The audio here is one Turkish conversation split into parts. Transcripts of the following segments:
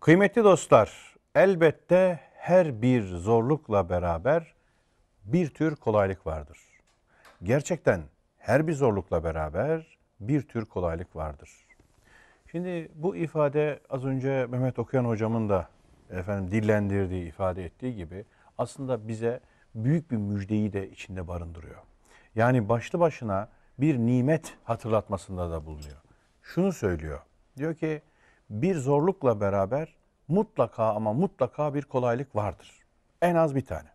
Kıymetli dostlar, elbette her bir zorlukla beraber bir tür kolaylık vardır. Gerçekten her bir zorlukla beraber bir tür kolaylık vardır. Şimdi bu ifade az önce Mehmet Okuyan hocamın da efendim dillendirdiği, ifade ettiği gibi aslında bize büyük bir müjdeyi de içinde barındırıyor. Yani başlı başına bir nimet hatırlatmasında da bulunuyor. Şunu söylüyor. Diyor ki bir zorlukla beraber mutlaka ama mutlaka bir kolaylık vardır. En az bir tane.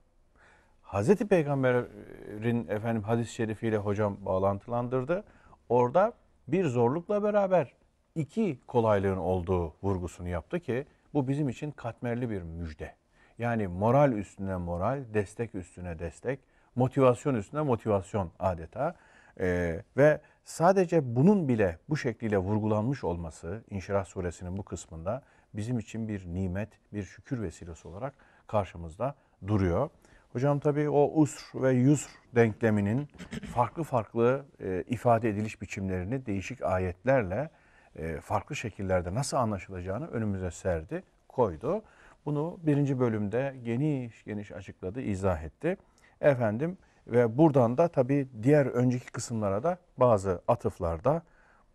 Hazreti Peygamber'in efendim hadis-i şerifiyle hocam bağlantılandırdı. Orada bir zorlukla beraber iki kolaylığın olduğu vurgusunu yaptı ki bu bizim için katmerli bir müjde. Yani moral üstüne moral, destek üstüne destek, motivasyon üstüne motivasyon adeta. Ee, ve sadece bunun bile bu şekliyle vurgulanmış olması İnşirah suresinin bu kısmında bizim için bir nimet, bir şükür vesilesi olarak karşımızda duruyor. Hocam tabii o usr ve yusr denkleminin farklı farklı e, ifade ediliş biçimlerini değişik ayetlerle e, farklı şekillerde nasıl anlaşılacağını önümüze serdi, koydu. Bunu birinci bölümde geniş geniş açıkladı, izah etti. Efendim ve buradan da tabii diğer önceki kısımlara da bazı atıflarda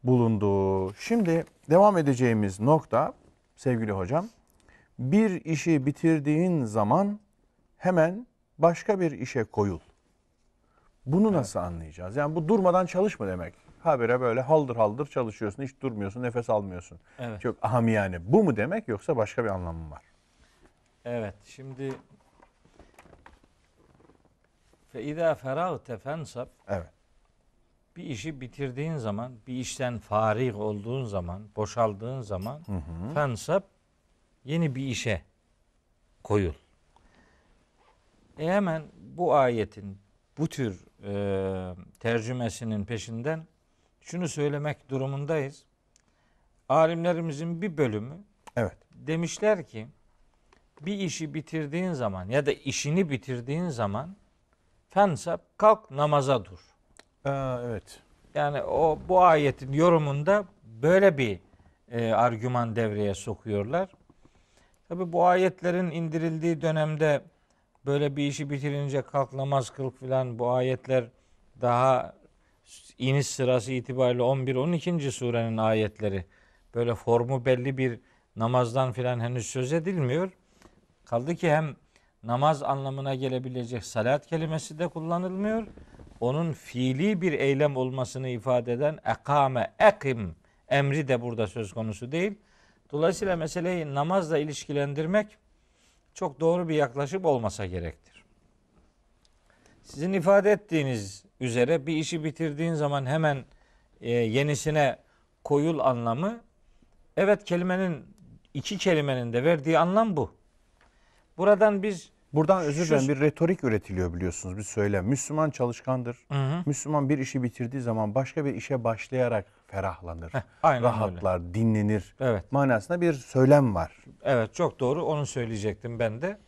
bulundu. Şimdi devam edeceğimiz nokta sevgili hocam. Bir işi bitirdiğin zaman hemen başka bir işe koyul. Bunu nasıl evet. anlayacağız? Yani bu durmadan çalışma demek. Habire böyle haldır haldır çalışıyorsun, hiç durmuyorsun, nefes almıyorsun. Evet. Çok yani. Bu mu demek yoksa başka bir anlamı var? Evet, şimdi Fe izâ feragte fensab. Evet. Bir işi bitirdiğin zaman, bir işten farig olduğun zaman, boşaldığın zaman hı hı. fensab yeni bir işe koyul. E hemen bu ayetin bu tür e, tercümesinin peşinden şunu söylemek durumundayız. Alimlerimizin bir bölümü evet. demişler ki bir işi bitirdiğin zaman ya da işini bitirdiğin zaman Fensap kalk namaza dur. Aa, evet. Yani o bu ayetin yorumunda böyle bir e, argüman devreye sokuyorlar. Tabi bu ayetlerin indirildiği dönemde böyle bir işi bitirince kalk namaz kıl filan bu ayetler daha iniş sırası itibariyle 11-12. surenin ayetleri. Böyle formu belli bir namazdan filan henüz söz edilmiyor. Kaldı ki hem namaz anlamına gelebilecek salat kelimesi de kullanılmıyor. Onun fiili bir eylem olmasını ifade eden ekame, ekim emri de burada söz konusu değil. Dolayısıyla meseleyi namazla ilişkilendirmek çok doğru bir yaklaşım olmasa gerektir. Sizin ifade ettiğiniz üzere bir işi bitirdiğin zaman hemen e, yenisine koyul anlamı evet kelimenin iki kelimenin de verdiği anlam bu. Buradan bir Buradan özür dilerim bir retorik üretiliyor biliyorsunuz bir söylem. Müslüman çalışkandır. Hı hı. Müslüman bir işi bitirdiği zaman başka bir işe başlayarak ferahlanır. Heh, rahatlar, öyle. dinlenir. Evet. Manasında bir söylem var. Evet çok doğru onu söyleyecektim ben de.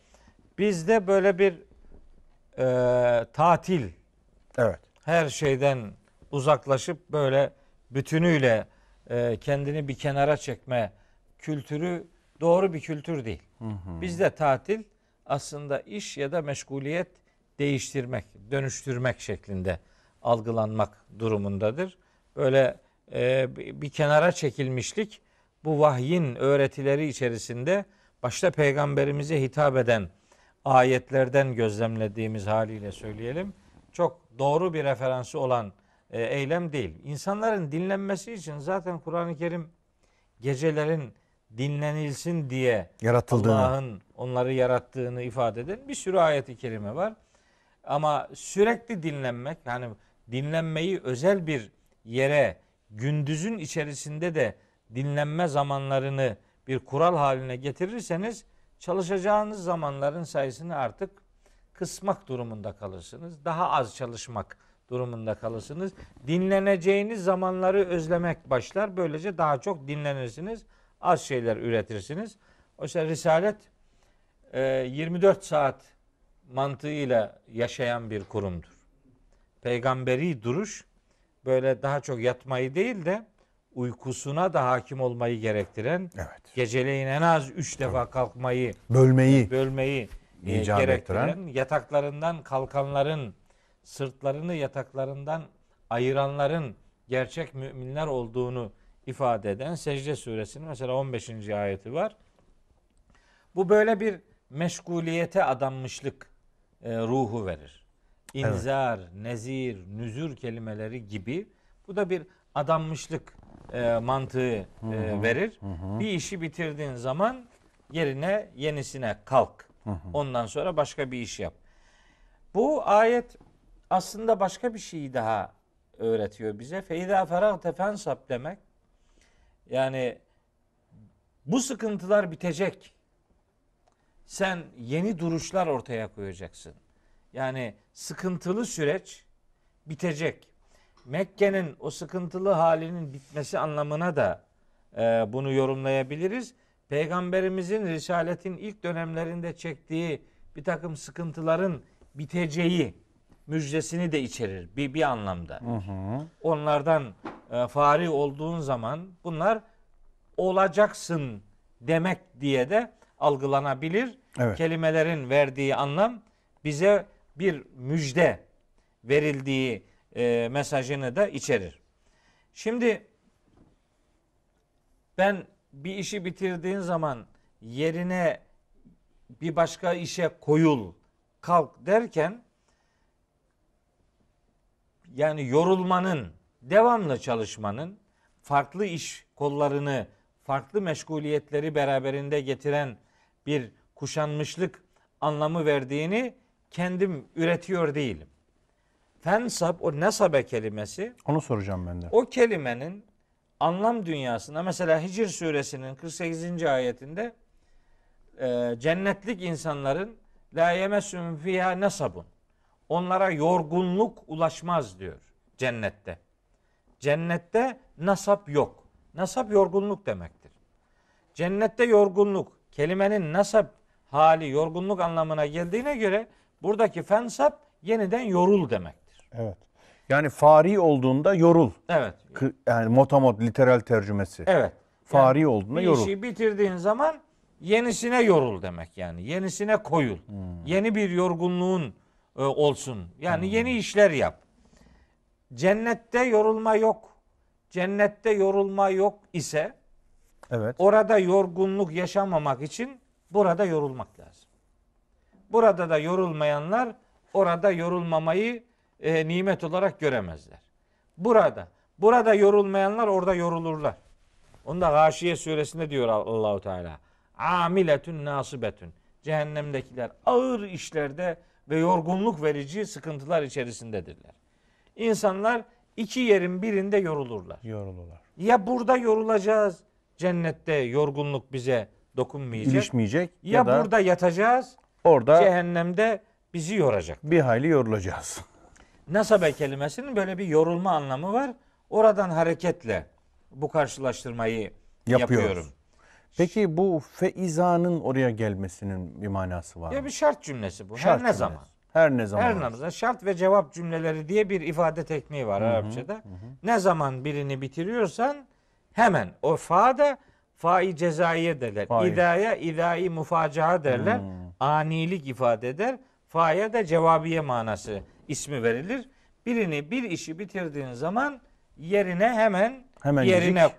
Bizde böyle bir e, tatil. Evet. Her şeyden uzaklaşıp böyle bütünüyle e, kendini bir kenara çekme kültürü doğru bir kültür değil. Hı hı. Bizde tatil aslında iş ya da meşguliyet değiştirmek, dönüştürmek şeklinde algılanmak durumundadır. Böyle e, bir kenara çekilmişlik bu vahyin öğretileri içerisinde başta peygamberimize hitap eden ayetlerden gözlemlediğimiz haliyle söyleyelim. Çok doğru bir referansı olan e, eylem değil. İnsanların dinlenmesi için zaten Kur'an-ı Kerim gecelerin dinlenilsin diye Allah'ın onları yarattığını ifade eden bir sürü ayeti kerime var. Ama sürekli dinlenmek yani dinlenmeyi özel bir yere gündüzün içerisinde de dinlenme zamanlarını bir kural haline getirirseniz çalışacağınız zamanların sayısını artık kısmak durumunda kalırsınız. Daha az çalışmak durumunda kalırsınız. Dinleneceğiniz zamanları özlemek başlar. Böylece daha çok dinlenirsiniz az şeyler üretirsiniz. Oysa Risalet 24 e, saat mantığıyla yaşayan bir kurumdur. Peygamberi duruş böyle daha çok yatmayı değil de uykusuna da hakim olmayı gerektiren, evet. geceleyin en az üç defa evet. kalkmayı, bölmeyi, bölmeyi e, gerektiren, ettiren. yataklarından kalkanların, sırtlarını yataklarından ayıranların gerçek müminler olduğunu ifade eden Secde suresinin mesela 15. ayeti var. Bu böyle bir meşguliyete adanmışlık e, ruhu verir. İnzar, evet. nezir, nüzür kelimeleri gibi bu da bir adanmışlık e, mantığı e, verir. Hı hı. Bir işi bitirdiğin zaman yerine yenisine kalk. Hı hı. Ondan sonra başka bir iş yap. Bu ayet aslında başka bir şeyi daha öğretiyor bize. Feyda feragte fensap demek yani bu sıkıntılar bitecek. Sen yeni duruşlar ortaya koyacaksın. Yani sıkıntılı süreç bitecek. Mekke'nin o sıkıntılı halinin bitmesi anlamına da e, bunu yorumlayabiliriz. Peygamberimizin risaletin ilk dönemlerinde çektiği bir takım sıkıntıların biteceği müjdesini de içerir bir, bir anlamda. Hı hı. Onlardan e, fari olduğun zaman bunlar olacaksın demek diye de algılanabilir. Evet. Kelimelerin verdiği anlam bize bir müjde verildiği e, mesajını da içerir. Şimdi ben bir işi bitirdiğin zaman yerine bir başka işe koyul, kalk derken yani yorulmanın, devamlı çalışmanın, farklı iş kollarını, farklı meşguliyetleri beraberinde getiren bir kuşanmışlık anlamı verdiğini kendim üretiyor değilim. Fensab o nesabe kelimesi. Onu soracağım ben de. O kelimenin anlam dünyasında mesela Hicr suresinin 48. ayetinde e, cennetlik insanların la yemesun fiha nasabun onlara yorgunluk ulaşmaz diyor cennette. Cennette nasap yok. Nasap yorgunluk demektir. Cennette yorgunluk kelimenin nasap hali yorgunluk anlamına geldiğine göre buradaki fensap yeniden yorul demektir. Evet. Yani fari olduğunda yorul. Evet. Yani motamot literal tercümesi. Evet. Fari yani olduğunda yorul. İşi bitirdiğin zaman yenisine yorul demek yani. Yenisine koyul. Hmm. Yeni bir yorgunluğun e, olsun. Yani hmm. yeni işler yap. Cennette yorulma yok. Cennette yorulma yok ise evet. orada yorgunluk yaşamamak için burada yorulmak lazım. Burada da yorulmayanlar orada yorulmamayı e, nimet olarak göremezler. Burada burada yorulmayanlar orada yorulurlar. Onu da Gâşiye suresinde diyor Allahu Teala. Amiletün nasibetün. Cehennemdekiler ağır işlerde ve yorgunluk verici sıkıntılar içerisindedirler. İnsanlar iki yerin birinde yorulurlar. Yorulurlar. Ya burada yorulacağız, cennette yorgunluk bize dokunmayacak. İlişmeyecek. Ya, ya da burada yatacağız, orada cehennemde bizi yoracak. Bir hayli yorulacağız. Nasabe kelimesinin böyle bir yorulma anlamı var. Oradan hareketle bu karşılaştırmayı Yapıyoruz. yapıyorum. Peki bu feizanın oraya gelmesinin bir manası var mı? Ya bir şart cümlesi bu. Şart her ne zaman? Her ne zaman? Her ne zaman? Şart ve cevap cümleleri diye bir ifade tekniği var Arapçada. Ne zaman birini bitiriyorsan hemen o fa da fai cezaiye derler. Fai. İdaya idai mufacaha derler. Hı. Anilik ifade eder. Fa'ya da cevabiye manası ismi verilir. Birini bir işi bitirdiğin zaman yerine hemen, hemen yerine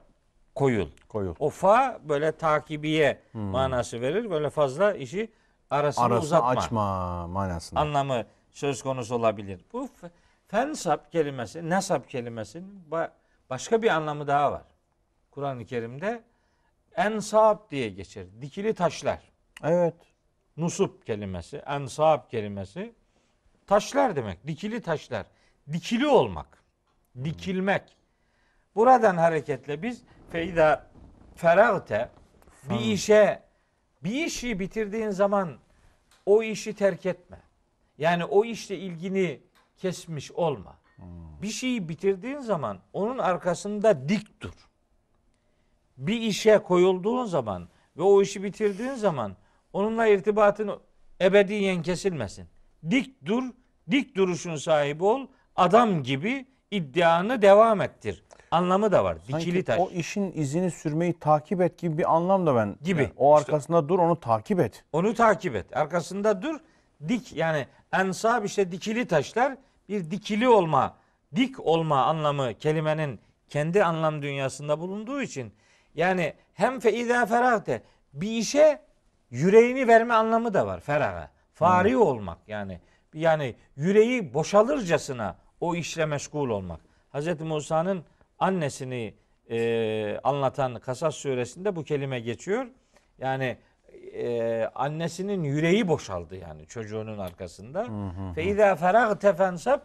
koyul. Koyul. O fa böyle takibiye hmm. manası verir. Böyle fazla işi arasını, arasını uzatma. açma manasında. Anlamı söz konusu olabilir. Bu fensap kelimesi, nesap kelimesinin başka bir anlamı daha var. Kur'an-ı Kerim'de ensab diye geçer. Dikili taşlar. Evet. Nusup kelimesi, ensab kelimesi taşlar demek. Dikili taşlar. Dikili olmak. Dikilmek. Buradan hareketle biz feyda feragte bir işe bir işi bitirdiğin zaman o işi terk etme. Yani o işle ilgini kesmiş olma. Hmm. Bir şeyi bitirdiğin zaman onun arkasında dik dur. Bir işe koyulduğun zaman ve o işi bitirdiğin zaman onunla irtibatın ebediyen kesilmesin. Dik dur, dik duruşun sahibi ol, adam gibi iddianı devam ettir. Anlamı da var. Sanki Dikili taş. o işin izini sürmeyi takip et gibi bir anlam da ben. Gibi. Yani o arkasında dur onu takip et. Onu takip et. Arkasında dur. Dik yani ensab işte dikili taşlar bir dikili olma, dik olma anlamı kelimenin kendi anlam dünyasında bulunduğu için yani hem feida ferahte bir işe yüreğini verme anlamı da var feraha. Fari hmm. olmak yani yani yüreği boşalırcasına o işle meşgul olmak. Hz. Musa'nın annesini e, anlatan Kasas suresinde bu kelime geçiyor. Yani e, annesinin yüreği boşaldı yani çocuğunun arkasında. Feiza ferag tefensab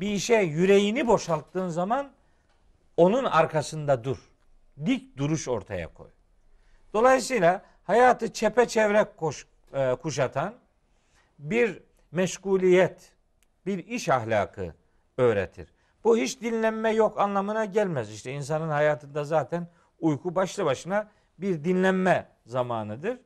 bir işe yüreğini boşalttığın zaman onun arkasında dur. Dik duruş ortaya koy. Dolayısıyla hayatı çepeçevre koş, e, kuşatan bir meşguliyet, bir iş ahlakı, öğretir. Bu hiç dinlenme yok anlamına gelmez. İşte insanın hayatında zaten uyku başlı başına bir dinlenme zamanıdır.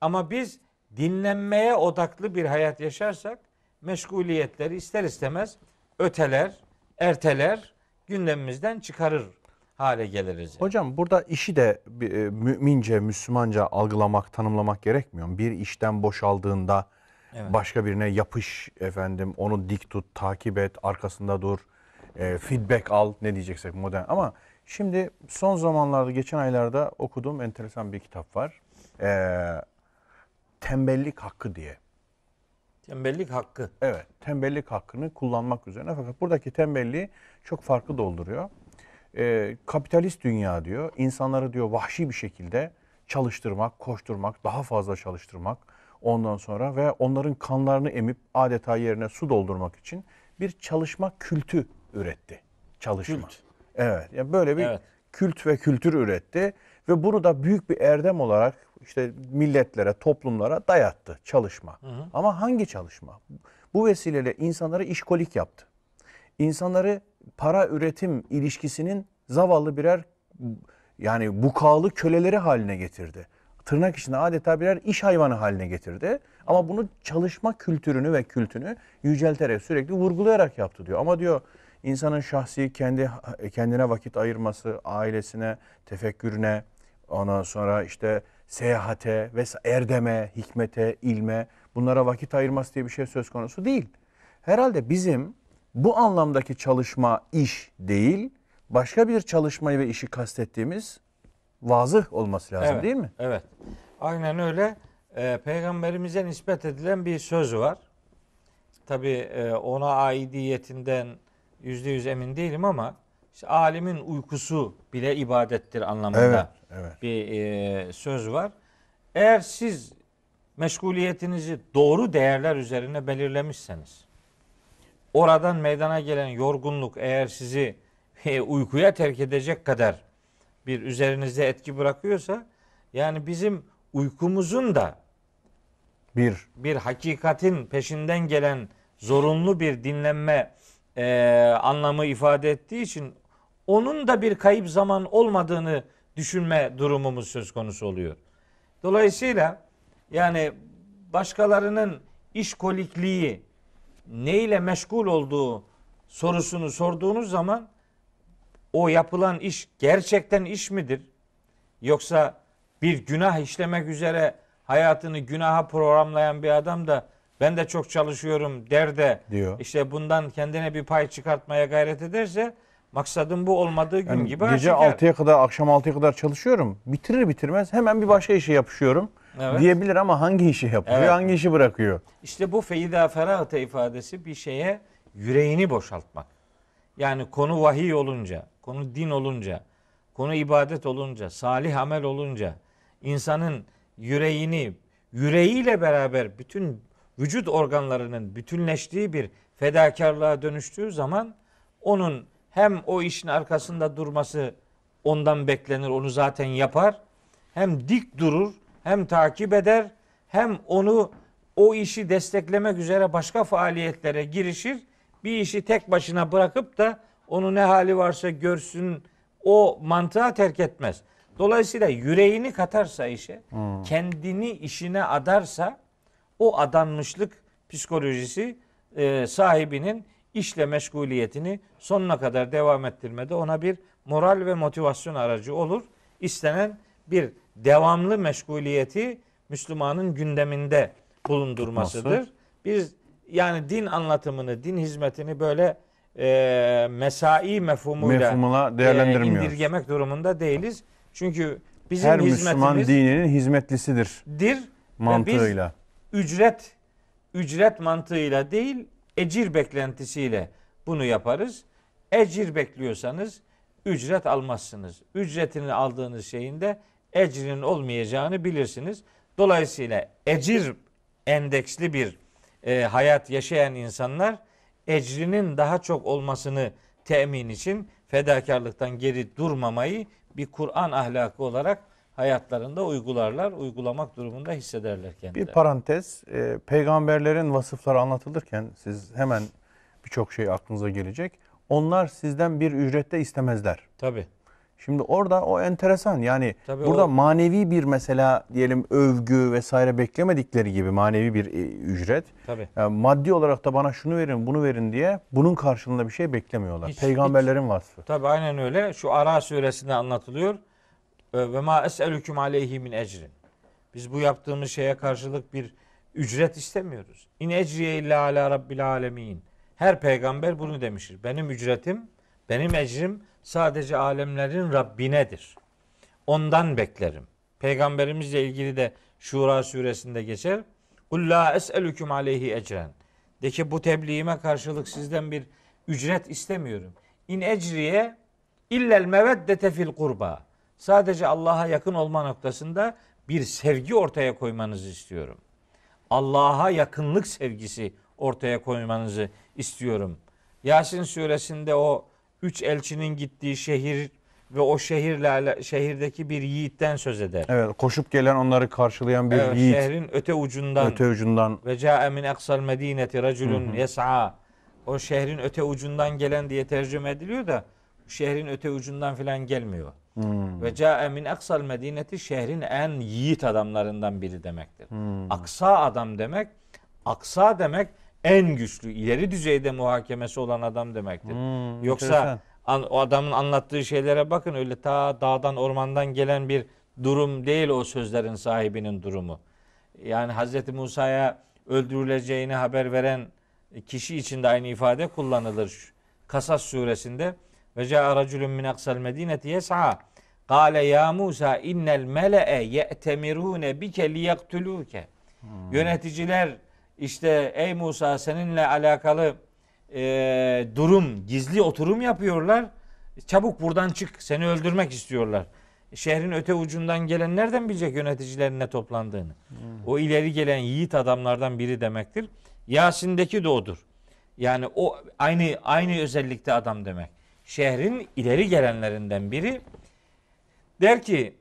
Ama biz dinlenmeye odaklı bir hayat yaşarsak meşguliyetleri ister istemez öteler, erteler, gündemimizden çıkarır hale geliriz. Yani. Hocam burada işi de e, mümince, Müslümanca algılamak, tanımlamak gerekmiyor Bir işten boşaldığında Evet. Başka birine yapış efendim, onu dik tut, takip et, arkasında dur, e, feedback al ne diyeceksek modern. Ama şimdi son zamanlarda, geçen aylarda okuduğum enteresan bir kitap var. E, tembellik hakkı diye. Tembellik hakkı. Evet, tembellik hakkını kullanmak üzerine. Fakat buradaki tembelliği çok farklı dolduruyor. E, kapitalist dünya diyor, insanları diyor vahşi bir şekilde çalıştırmak, koşturmak, daha fazla çalıştırmak, ondan sonra ve onların kanlarını emip adeta yerine su doldurmak için bir çalışma kültü üretti. Çalışma. Kült. Evet. Yani böyle bir evet. kült ve kültür üretti ve bunu da büyük bir erdem olarak işte milletlere, toplumlara dayattı çalışma. Hı hı. Ama hangi çalışma? Bu vesileyle insanları işkolik yaptı. İnsanları para üretim ilişkisinin zavallı birer yani bukalı köleleri haline getirdi tırnak içinde adeta birer iş hayvanı haline getirdi. Ama bunu çalışma kültürünü ve kültünü yücelterek sürekli vurgulayarak yaptı diyor. Ama diyor insanın şahsi kendi kendine vakit ayırması, ailesine, tefekkürüne, ondan sonra işte seyahate ve erdeme, hikmete, ilme bunlara vakit ayırması diye bir şey söz konusu değil. Herhalde bizim bu anlamdaki çalışma iş değil, başka bir çalışmayı ve işi kastettiğimiz vazıh olması lazım evet, değil mi? Evet. Aynen öyle. E, Peygamberimize nispet edilen bir söz var. Tabi e, ona aidiyetinden yüzde yüz emin değilim ama işte, alimin uykusu bile ibadettir anlamında evet, evet. bir e, söz var. Eğer siz meşguliyetinizi doğru değerler üzerine belirlemişseniz, oradan meydana gelen yorgunluk eğer sizi e, uykuya terk edecek kadar bir üzerinizde etki bırakıyorsa, yani bizim uykumuzun da bir bir hakikatin peşinden gelen zorunlu bir dinlenme e, anlamı ifade ettiği için onun da bir kayıp zaman olmadığını düşünme durumumuz söz konusu oluyor. Dolayısıyla yani başkalarının işkolikliği neyle meşgul olduğu sorusunu sorduğunuz zaman o yapılan iş gerçekten iş midir? Yoksa bir günah işlemek üzere hayatını günaha programlayan bir adam da ben de çok çalışıyorum der de diyor. işte bundan kendine bir pay çıkartmaya gayret ederse maksadın bu olmadığı gün yani gibi gece aşikar. 6'ya kadar akşam 6'ya kadar çalışıyorum. Bitirir bitirmez hemen bir başka işe yapışıyorum. Evet. Diyebilir ama hangi işi yapıyor, evet. hangi işi bırakıyor? İşte bu feyda ferahte ifadesi bir şeye yüreğini boşaltmak. Yani konu vahiy olunca, konu din olunca, konu ibadet olunca, salih amel olunca, insanın yüreğini, yüreğiyle beraber bütün vücut organlarının bütünleştiği bir fedakarlığa dönüştüğü zaman onun hem o işin arkasında durması ondan beklenir, onu zaten yapar. Hem dik durur, hem takip eder, hem onu o işi desteklemek üzere başka faaliyetlere girişir. Bir işi tek başına bırakıp da onu ne hali varsa görsün o mantığa terk etmez. Dolayısıyla yüreğini katarsa işe, hmm. kendini işine adarsa o adanmışlık psikolojisi e, sahibinin işle meşguliyetini sonuna kadar devam ettirmede ona bir moral ve motivasyon aracı olur. İstenen bir devamlı meşguliyeti Müslümanın gündeminde bulundurmasıdır. Biz yani din anlatımını, din hizmetini böyle e, mesai mefhumuyla E, indirgemek durumunda değiliz. Çünkü bizim Her Müslüman dininin hizmetlisidir. Dir mantığıyla. Ve biz ücret ücret mantığıyla değil, ecir beklentisiyle bunu yaparız. Ecir bekliyorsanız ücret almazsınız. Ücretini aldığınız şeyin de ecrin olmayacağını bilirsiniz. Dolayısıyla ecir endeksli bir e, hayat yaşayan insanlar ecrinin daha çok olmasını temin için fedakarlıktan geri durmamayı bir Kur'an ahlakı olarak hayatlarında uygularlar, uygulamak durumunda hissederler kendileri. Bir parantez, e, peygamberlerin vasıfları anlatılırken siz hemen birçok şey aklınıza gelecek. Onlar sizden bir ücrette istemezler. Tabii. Şimdi orada o enteresan yani Tabii burada o... manevi bir mesela diyelim övgü vesaire beklemedikleri gibi manevi bir e, ücret. Tabii. Yani e, maddi olarak da bana şunu verin bunu verin diye bunun karşılığında bir şey beklemiyorlar. Hiç, Peygamberlerin hiç. vasfı. Tabii aynen öyle. Şu Ara suresinde anlatılıyor. E, Ve ma es'elüküm aleyhi min ecrin. Biz bu yaptığımız şeye karşılık bir ücret istemiyoruz. İn ecriye illa ala rabbil alemin. Her peygamber bunu demiştir. Benim ücretim, benim ecrim sadece alemlerin Rabbinedir. Ondan beklerim. Peygamberimizle ilgili de Şura suresinde geçer. Kul la es'elüküm aleyhi ecren. De ki bu tebliğime karşılık sizden bir ücret istemiyorum. İn ecriye illel meveddete fil kurba. Sadece Allah'a yakın olma noktasında bir sevgi ortaya koymanızı istiyorum. Allah'a yakınlık sevgisi ortaya koymanızı istiyorum. Yasin suresinde o üç elçinin gittiği şehir ve o şehirlerle şehirdeki bir yiğitten söz eder. Evet, koşup gelen onları karşılayan bir evet, yiğit. Şehrin öte ucundan. Öte ucundan. Ve ca'e min aksal medineti raculun yes'a. O şehrin öte ucundan gelen diye tercüme ediliyor da şehrin öte ucundan filan gelmiyor. Hmm. Ve ca'e min aksal medineti şehrin en yiğit adamlarından biri demektir. Hmm. Aksa adam demek, aksa demek en güçlü ileri düzeyde muhakemesi olan adam demektir. Hmm, Yoksa an, o adamın anlattığı şeylere bakın öyle ta dağdan ormandan gelen bir durum değil o sözlerin sahibinin durumu. Yani Hazreti Musa'ya öldürüleceğini haber veren kişi için de aynı ifade kullanılır. Kasas suresinde ve caa raculun min aksal medineti yes'a Kale ya Musa innel mele'e ye'temirune bike liyektuluke. Hmm. Yöneticiler işte ey Musa seninle alakalı e, durum, gizli oturum yapıyorlar. Çabuk buradan çık, seni öldürmek istiyorlar. Şehrin öte ucundan gelen nereden bilecek yöneticilerine toplandığını? Hmm. O ileri gelen yiğit adamlardan biri demektir. Yasin'deki de odur. Yani o aynı aynı özellikte adam demek. Şehrin ileri gelenlerinden biri der ki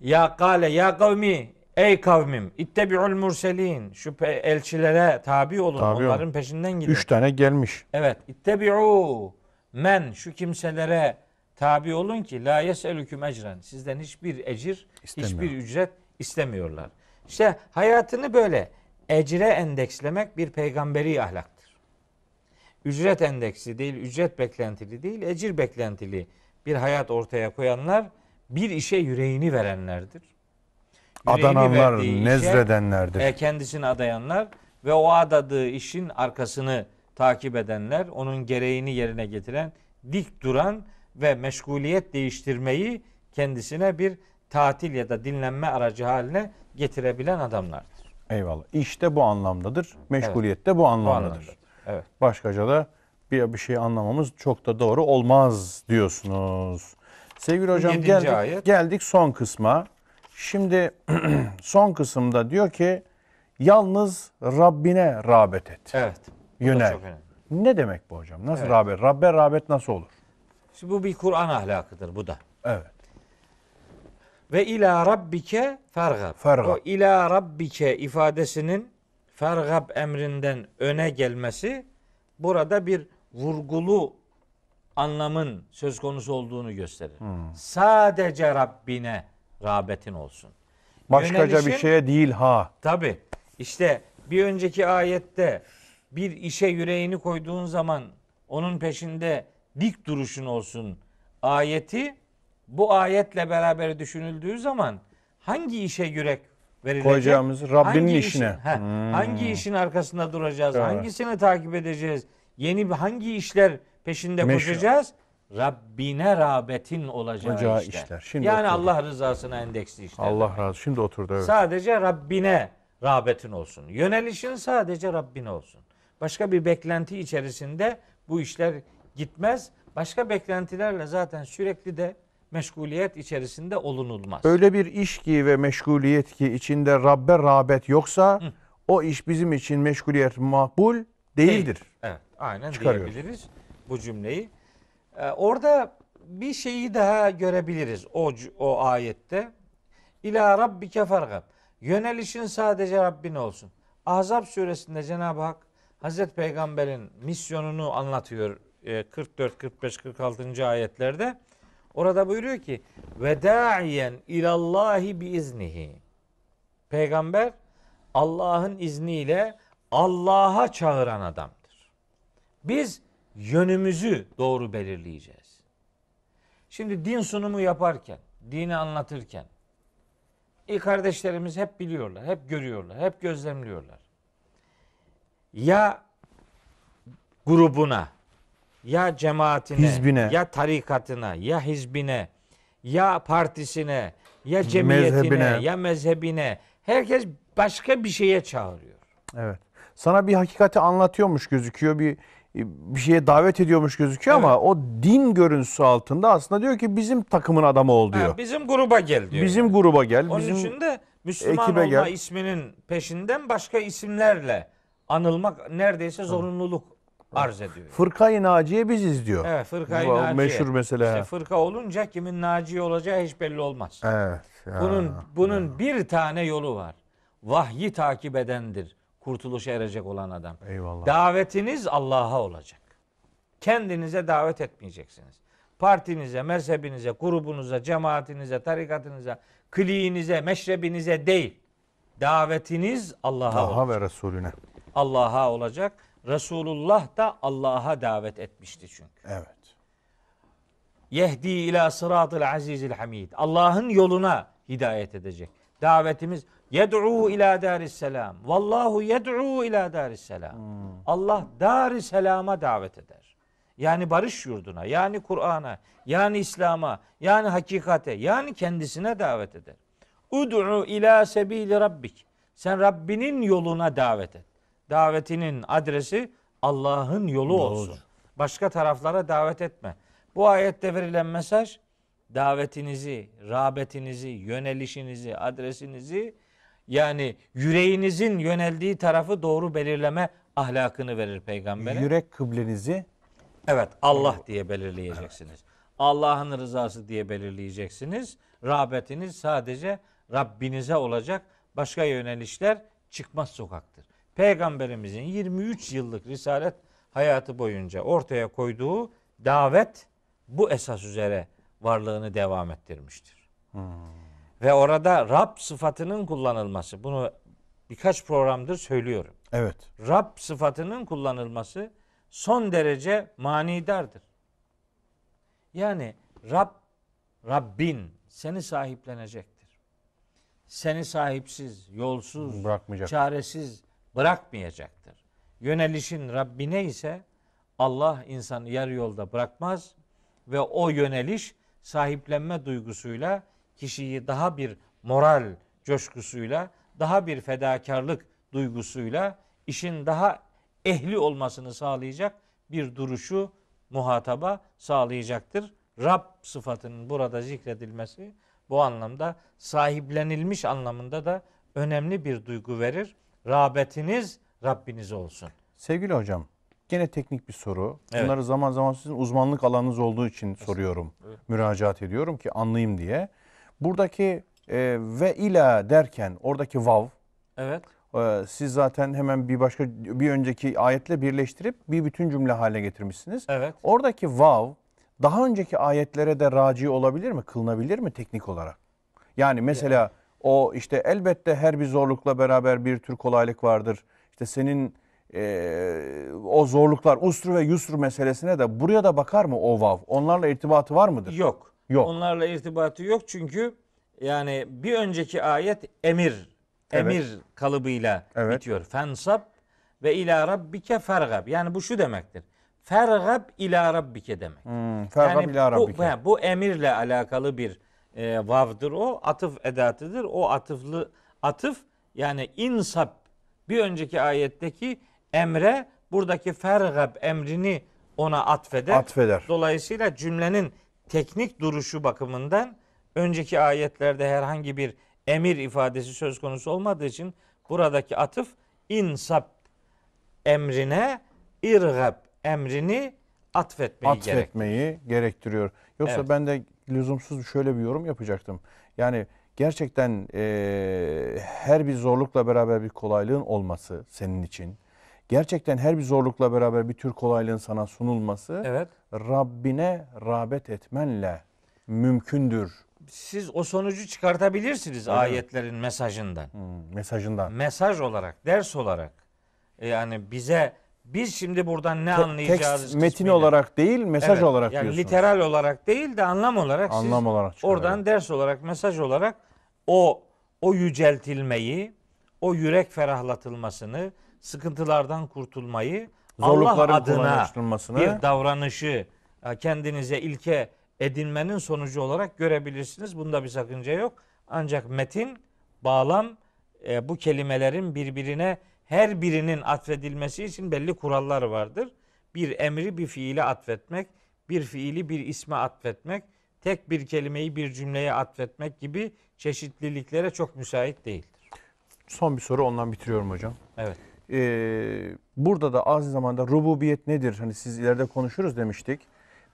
ya kale ya kavmi Ey kavmim ittebi'ul murselin. Şu elçilere tabi olun. Tabi Onların olun. peşinden gidin. Üç tane gelmiş. Evet. İttebi'u men şu kimselere tabi olun ki la yeselüküm ecren. Sizden hiçbir ecir, İstemiyor. hiçbir ücret istemiyorlar. İşte hayatını böyle ecre endekslemek bir peygamberi ahlaktır. Ücret endeksi değil, ücret beklentili değil, ecir beklentili bir hayat ortaya koyanlar bir işe yüreğini verenlerdir adananlar, nezredenlerdir. E, kendisini adayanlar ve o adadığı işin arkasını takip edenler, onun gereğini yerine getiren, dik duran ve meşguliyet değiştirmeyi kendisine bir tatil ya da dinlenme aracı haline getirebilen adamlardır. Eyvallah. İşte bu anlamdadır. Meşguliyet evet. de bu anlamdadır. Bu anlamdadır. Evet. Başkaca da bir, bir şey anlamamız çok da doğru olmaz diyorsunuz. Sevgili hocam geldik, ayet. geldik son kısma. Şimdi son kısımda diyor ki yalnız Rabbine rağbet et. Evet. Yönel. Ne demek bu hocam? Nasıl evet. rağbet? Rabbe rağbet nasıl olur? Şimdi bu bir Kur'an ahlakıdır bu da. Evet. Ve ila rabbike fergab. fergab. O ila rabbike ifadesinin fergab emrinden öne gelmesi burada bir vurgulu anlamın söz konusu olduğunu gösterir. Hmm. Sadece Rabbine rağbetin olsun. Başkaca Yönelişin, bir şeye değil ha. Tabi. İşte bir önceki ayette bir işe yüreğini koyduğun zaman onun peşinde dik duruşun olsun ayeti bu ayetle beraber düşünüldüğü zaman hangi işe yürek verilecek? Koyacağımız Rabbinin hangi işine. Işin, he, hmm. Hangi işin arkasında duracağız? Evet. Hangisini takip edeceğiz? Yeni hangi işler peşinde Meşru. koşacağız? Rabbine rağbetin olacağı, olacağı işler. işler. Şimdi yani oturdu. Allah rızasına endeksli işler. Allah razı. Şimdi oturdu. Evet. Sadece Rabbine rağbetin olsun. Yönelişin sadece Rabbine olsun. Başka bir beklenti içerisinde bu işler gitmez. Başka beklentilerle zaten sürekli de meşguliyet içerisinde olunulmaz. Öyle bir iş ki ve meşguliyet ki içinde Rabbe rağbet yoksa Hı. o iş bizim için meşguliyet makbul değildir. Değil. Evet, aynen diyebiliriz bu cümleyi. Ee, orada bir şeyi daha görebiliriz o, o ayette. İlâ rabbike fergab. Yönelişin sadece Rabbin olsun. Ahzab suresinde Cenab-ı Hak Hazreti Peygamber'in misyonunu anlatıyor 44, 45, 46. ayetlerde. Orada buyuruyor ki ve da'iyen ilallahi bi iznihi. Peygamber Allah'ın izniyle Allah'a çağıran adamdır. Biz yönümüzü doğru belirleyeceğiz. Şimdi din sunumu yaparken, dini anlatırken iyi kardeşlerimiz hep biliyorlar, hep görüyorlar, hep gözlemliyorlar. Ya grubuna, ya cemaatine, hizbine. ya tarikatına, ya hizbine, ya partisine, ya cemiyetine, mezhebine. ya mezhebine herkes başka bir şeye çağırıyor. Evet. Sana bir hakikati anlatıyormuş gözüküyor. Bir e, bir şeye davet ediyormuş gözüküyor evet. ama o din görüntüsü altında aslında diyor ki bizim takımın adamı ol diyor. Ha, bizim gruba gel diyor. Bizim yani. gruba gel. Onun bizim için de Müslüman olma gel. isminin peşinden başka isimlerle anılmak neredeyse zorunluluk arz ediyor. Fırkayı Naciye biziz diyor. Evet fırkayı Bu, Naciye. Meşhur mesele. İşte fırka olunca kimin Naciye olacağı hiç belli olmaz. Evet. Ya, bunun bunun ya. bir tane yolu var. Vahyi takip edendir kurtuluşa erecek olan adam. Eyvallah. Davetiniz Allah'a olacak. Kendinize davet etmeyeceksiniz. Partinize, mezhebinize, grubunuza, cemaatinize, tarikatınıza, kliğinize, meşrebinize değil. Davetiniz Allah'a Allah olacak. ve Resulüne. Allah'a olacak. Resulullah da Allah'a davet etmişti çünkü. Evet. Yehdi ila sıratil azizil hamid. Allah'ın yoluna hidayet edecek. Davetimiz Yed'u ila daris selam. Vallahu yed'u ila daris selam. Hmm. Allah daris selama davet eder. Yani barış yurduna, yani Kur'an'a, yani İslam'a, yani hakikate, yani kendisine davet eder. Ud'u ila sebil rabbik. Sen Rabbinin yoluna davet et. Davetinin adresi Allah'ın yolu olsun. Başka taraflara davet etme. Bu ayette verilen mesaj davetinizi, rağbetinizi, yönelişinizi, adresinizi yani yüreğinizin yöneldiği tarafı doğru belirleme ahlakını verir peygambere. Yürek kıblenizi evet Allah diye belirleyeceksiniz. Evet. Allah'ın rızası diye belirleyeceksiniz. Rabetiniz sadece Rabbinize olacak. Başka yönelişler çıkmaz sokaktır. Peygamberimizin 23 yıllık risalet hayatı boyunca ortaya koyduğu davet bu esas üzere varlığını devam ettirmiştir. Hmm. Ve orada Rab sıfatının kullanılması. Bunu birkaç programdır söylüyorum. Evet. Rab sıfatının kullanılması son derece manidardır. Yani Rab, Rabbin seni sahiplenecektir. Seni sahipsiz, yolsuz, Bırakmayacak. çaresiz bırakmayacaktır. Yönelişin Rabbine ise Allah insanı yarı yolda bırakmaz ve o yöneliş sahiplenme duygusuyla kişiyi daha bir moral coşkusuyla, daha bir fedakarlık duygusuyla işin daha ehli olmasını sağlayacak bir duruşu muhataba sağlayacaktır. Rab sıfatının burada zikredilmesi bu anlamda sahiplenilmiş anlamında da önemli bir duygu verir. Rabetiniz Rabbiniz olsun. Sevgili hocam, gene teknik bir soru. Evet. Bunları zaman zaman sizin uzmanlık alanınız olduğu için soruyorum. Evet. Müracaat ediyorum ki anlayayım diye. Buradaki e, ve ila derken oradaki vav evet. e, siz zaten hemen bir başka bir önceki ayetle birleştirip bir bütün cümle hale getirmişsiniz. Evet. Oradaki vav daha önceki ayetlere de raci olabilir mi? Kılınabilir mi teknik olarak? Yani mesela evet. o işte elbette her bir zorlukla beraber bir tür kolaylık vardır. İşte senin e, o zorluklar usru ve yusru meselesine de buraya da bakar mı o vav? Onlarla irtibatı var mıdır? Yok. Yok. Onlarla irtibatı yok çünkü yani bir önceki ayet emir emir evet. kalıbıyla evet. bitiyor. Fensab ve ila rabbike fergab. Yani bu şu demektir. Fergab ila rabbike demek. Hmm, fergab yani ila Bu, he, bu emirle alakalı bir e, vavdır o. Atıf edatıdır. O atıflı atıf yani insab bir önceki ayetteki emre buradaki fergab emrini ona atfeder. atfeder. Dolayısıyla cümlenin teknik duruşu bakımından önceki ayetlerde herhangi bir emir ifadesi söz konusu olmadığı için buradaki atıf insab emrine irgab emrini atfetmeyi, atfetmeyi gerektiriyor. Yoksa evet. ben de lüzumsuz şöyle bir yorum yapacaktım. Yani gerçekten e, her bir zorlukla beraber bir kolaylığın olması senin için gerçekten her bir zorlukla beraber bir tür kolaylığın sana sunulması evet. Rabbine rağbet etmenle mümkündür. Siz o sonucu çıkartabilirsiniz Öyle ayetlerin mesajından. Hmm, mesajından. Mesaj olarak, ders olarak. E, yani bize biz şimdi buradan ne Te- anlayacağız? Tekst metin olarak değil, mesaj evet, olarak yani diyorsunuz. Literal olarak değil de anlam olarak anlam siz olarak oradan ders olarak, mesaj olarak o o yüceltilmeyi, o yürek ferahlatılmasını, sıkıntılardan kurtulmayı, Allah adına bir davranışı e, kendinize ilke edinmenin sonucu olarak görebilirsiniz. Bunda bir sakınca yok. Ancak metin, bağlam e, bu kelimelerin birbirine her birinin atfedilmesi için belli kuralları vardır. Bir emri bir fiile atfetmek, bir fiili bir isme atfetmek, tek bir kelimeyi bir cümleye atfetmek gibi çeşitliliklere çok müsait değildir. Son bir soru ondan bitiriyorum hocam. Evet e, burada da az zamanda rububiyet nedir? Hani siz ileride konuşuruz demiştik.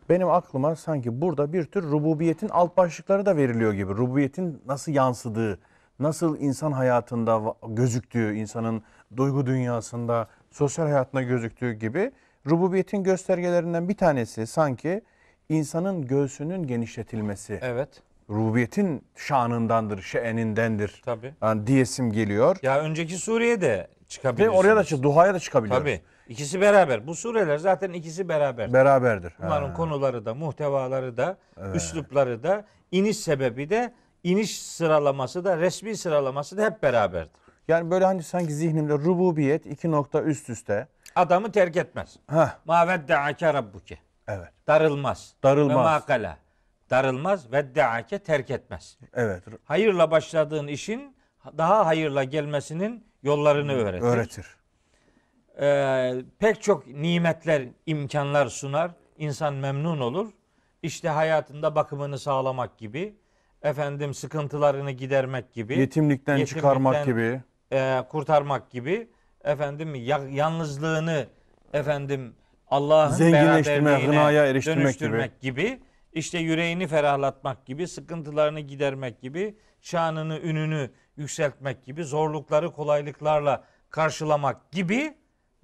Benim aklıma sanki burada bir tür rububiyetin alt başlıkları da veriliyor gibi. Rububiyetin nasıl yansıdığı, nasıl insan hayatında gözüktüğü, insanın duygu dünyasında, sosyal hayatında gözüktüğü gibi rububiyetin göstergelerinden bir tanesi sanki insanın göğsünün genişletilmesi. Evet. Rububiyetin şanındandır, şeenindendir. Tabii. Yani diyesim geliyor. Ya önceki Suriye'de ve oraya da çık, duhaya da çıkabiliyor. Tabii. İkisi beraber. Bu sureler zaten ikisi beraber. Beraberdir. Ha. Bunların konuları da, muhtevaları da, üslupları da, iniş sebebi de, iniş sıralaması da, resmi sıralaması da hep beraberdir. Yani böyle hani sanki zihnimde rububiyet iki nokta üst üste. Adamı terk etmez. Heh, Ma vedde'ake rabbuke. evet. Darılmaz. Darılmaz. Ve makala. Darılmaz. Vedde'ake terk etmez. Evet. Hayırla başladığın işin daha hayırla gelmesinin yollarını hmm, öğretir. Öğretir. Ee, pek çok nimetler, imkanlar sunar. İnsan memnun olur. İşte hayatında bakımını sağlamak gibi, efendim sıkıntılarını gidermek gibi, yetimlikten, yetimlikten çıkarmak gibi, e, kurtarmak gibi, efendim yalnızlığını efendim Allah'ın zenginleştirmek, gınaya eriştirmek gibi. gibi işte yüreğini ferahlatmak gibi, sıkıntılarını gidermek gibi, şanını, ününü yükseltmek gibi, zorlukları kolaylıklarla karşılamak gibi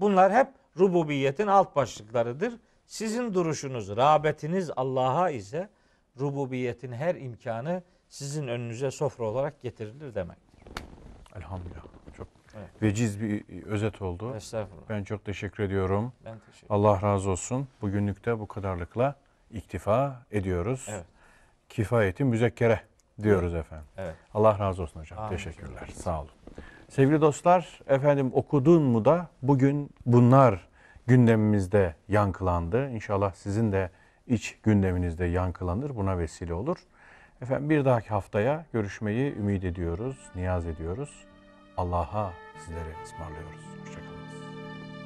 bunlar hep rububiyetin alt başlıklarıdır. Sizin duruşunuz, rağbetiniz Allah'a ise rububiyetin her imkanı sizin önünüze sofra olarak getirilir demektir. Elhamdülillah. Çok evet. veciz bir özet oldu. Estağfurullah. Ben çok teşekkür ediyorum. Ben teşekkür ederim. Allah razı olsun. Bugünlükte bu kadarlıkla iktifa ediyoruz. Evet. Kifayeti müzekkere diyoruz efendim. Evet. Allah razı olsun hocam. Amin. Teşekkürler. Teşekkür Sağ olun. Sevgili dostlar, efendim okudun mu da bugün bunlar gündemimizde yankılandı. İnşallah sizin de iç gündeminizde yankılanır, buna vesile olur. Efendim bir dahaki haftaya görüşmeyi ümit ediyoruz, niyaz ediyoruz. Allah'a sizlere ısmarlıyoruz. Hoşçakalın.